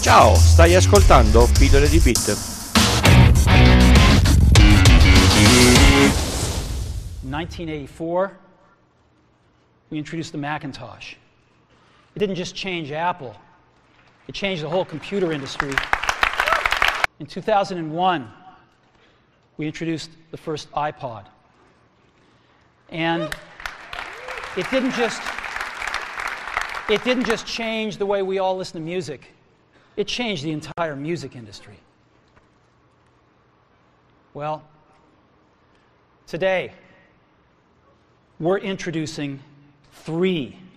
Ciao, stai ascoltando Pillole di Bit. 1984, we introduced the Macintosh. It didn't just change Apple, it changed the whole computer industry. In 2001, we introduced the first iPod. And it didn't just it didn't just change the way we all listen to music. It changed the entire music industry. Well, today, we're introducing three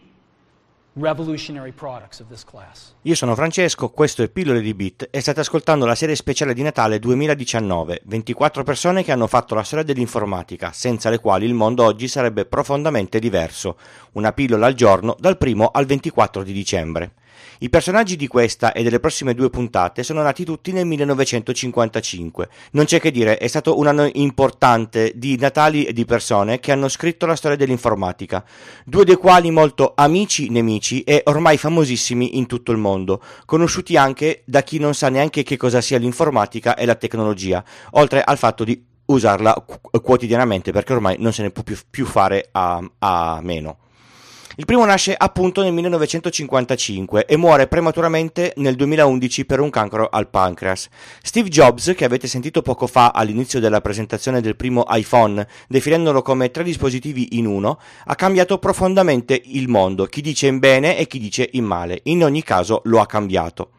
Io sono Francesco, questo è Pillole di Beat e state ascoltando la serie speciale di Natale 2019, 24 persone che hanno fatto la storia dell'informatica, senza le quali il mondo oggi sarebbe profondamente diverso. Una pillola al giorno dal 1 al 24 di dicembre. I personaggi di questa e delle prossime due puntate sono nati tutti nel 1955. Non c'è che dire, è stato un anno importante di natali e di persone che hanno scritto la storia dell'informatica, due dei quali molto amici, nemici e ormai famosissimi in tutto il mondo, conosciuti anche da chi non sa neanche che cosa sia l'informatica e la tecnologia, oltre al fatto di usarla quotidianamente perché ormai non se ne può più, più fare a, a meno. Il primo nasce appunto nel 1955 e muore prematuramente nel 2011 per un cancro al pancreas. Steve Jobs, che avete sentito poco fa all'inizio della presentazione del primo iPhone, definendolo come tre dispositivi in uno, ha cambiato profondamente il mondo, chi dice in bene e chi dice in male. In ogni caso lo ha cambiato.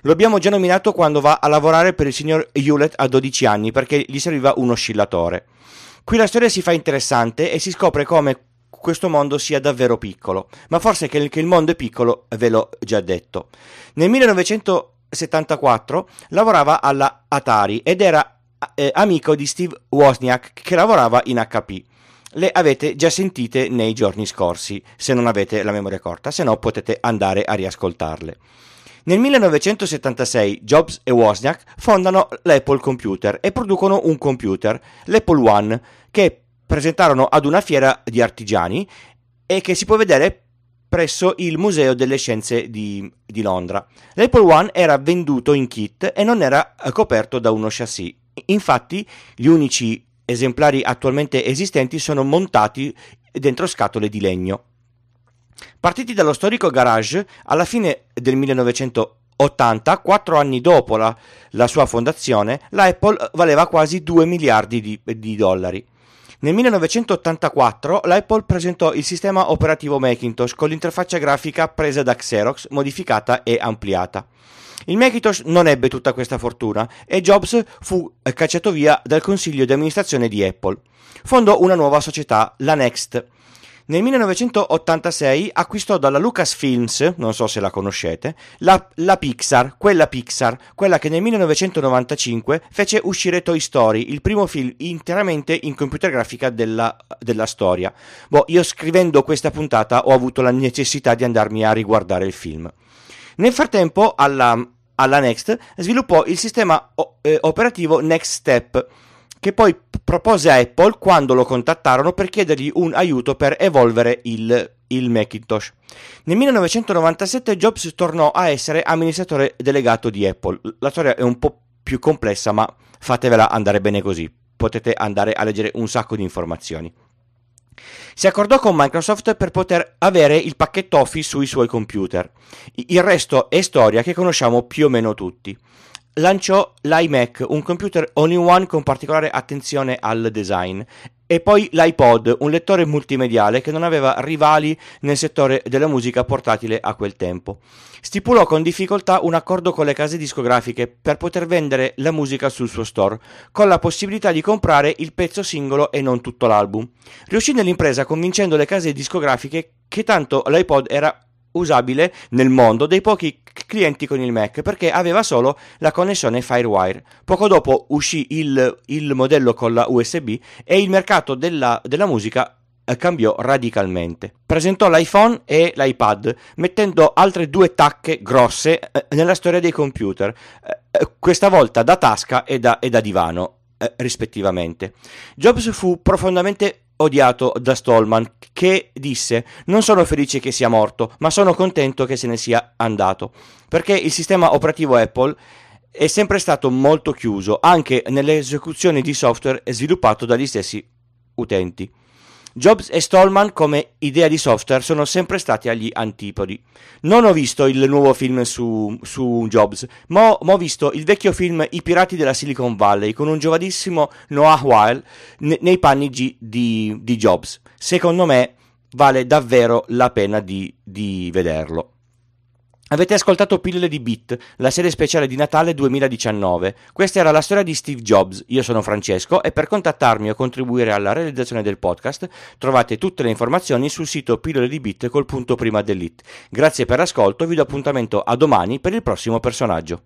Lo abbiamo già nominato quando va a lavorare per il signor Hewlett a 12 anni perché gli serviva un oscillatore. Qui la storia si fa interessante e si scopre come questo mondo sia davvero piccolo, ma forse che, che il mondo è piccolo ve l'ho già detto. Nel 1974 lavorava alla Atari ed era eh, amico di Steve Wozniak che lavorava in HP le avete già sentite nei giorni scorsi, se non avete la memoria corta, se no potete andare a riascoltarle. Nel 1976 Jobs e Wozniak fondano l'Apple Computer e producono un computer, l'Apple One, che presentarono ad una fiera di artigiani e che si può vedere presso il Museo delle Scienze di, di Londra. L'Apple One era venduto in kit e non era eh, coperto da uno chassis. Infatti, gli unici esemplari attualmente esistenti sono montati dentro scatole di legno. Partiti dallo storico garage, alla fine del 1980, quattro anni dopo la, la sua fondazione, l'Apple valeva quasi 2 miliardi di, di dollari. Nel 1984 l'Apple presentò il sistema operativo Macintosh con l'interfaccia grafica presa da Xerox, modificata e ampliata. Il Macintosh non ebbe tutta questa fortuna e Jobs fu cacciato via dal consiglio di amministrazione di Apple. Fondò una nuova società, la Next, nel 1986 acquistò dalla Lucasfilms, non so se la conoscete, la, la, Pixar, quella Pixar, quella che nel 1995 fece uscire Toy Story, il primo film interamente in computer grafica della, della storia. Boh, io scrivendo questa puntata ho avuto la necessità di andarmi a riguardare il film. Nel frattempo, alla, alla Next sviluppò il sistema o- eh, operativo Next Step che poi propose a Apple quando lo contattarono per chiedergli un aiuto per evolvere il, il Macintosh. Nel 1997 Jobs tornò a essere amministratore delegato di Apple. La storia è un po' più complessa, ma fatevela andare bene così. Potete andare a leggere un sacco di informazioni. Si accordò con Microsoft per poter avere il pacchetto Office sui suoi computer. Il resto è storia che conosciamo più o meno tutti lanciò l'iMac, un computer all-in-one con particolare attenzione al design, e poi l'iPod, un lettore multimediale che non aveva rivali nel settore della musica portatile a quel tempo. Stipulò con difficoltà un accordo con le case discografiche per poter vendere la musica sul suo store, con la possibilità di comprare il pezzo singolo e non tutto l'album. Riuscì nell'impresa convincendo le case discografiche che tanto l'iPod era usabile nel mondo dei pochi clienti con il Mac perché aveva solo la connessione Firewire. Poco dopo uscì il, il modello con la USB e il mercato della, della musica eh, cambiò radicalmente. Presentò l'iPhone e l'iPad, mettendo altre due tacche grosse eh, nella storia dei computer, eh, questa volta da tasca e da, e da divano rispettivamente. Jobs fu profondamente odiato da Stallman, che disse: Non sono felice che sia morto, ma sono contento che se ne sia andato. Perché il sistema operativo Apple è sempre stato molto chiuso, anche nelle esecuzioni di software sviluppato dagli stessi utenti. Jobs e Stallman come idea di software sono sempre stati agli antipodi. Non ho visto il nuovo film su, su Jobs, ma ho, ma ho, visto il vecchio film I pirati della Silicon Valley con un giovanissimo Noah Weil ne, nei panni di, di, Jobs. Secondo me vale davvero la pena di, di vederlo. Avete ascoltato Pillole di Beat, la serie speciale di Natale 2019. Questa era la storia di Steve Jobs. Io sono Francesco e per contattarmi o contribuire alla realizzazione del podcast trovate tutte le informazioni sul sito pillole di Beat col punto prima dell'it. Grazie per l'ascolto, vi do appuntamento a domani per il prossimo personaggio.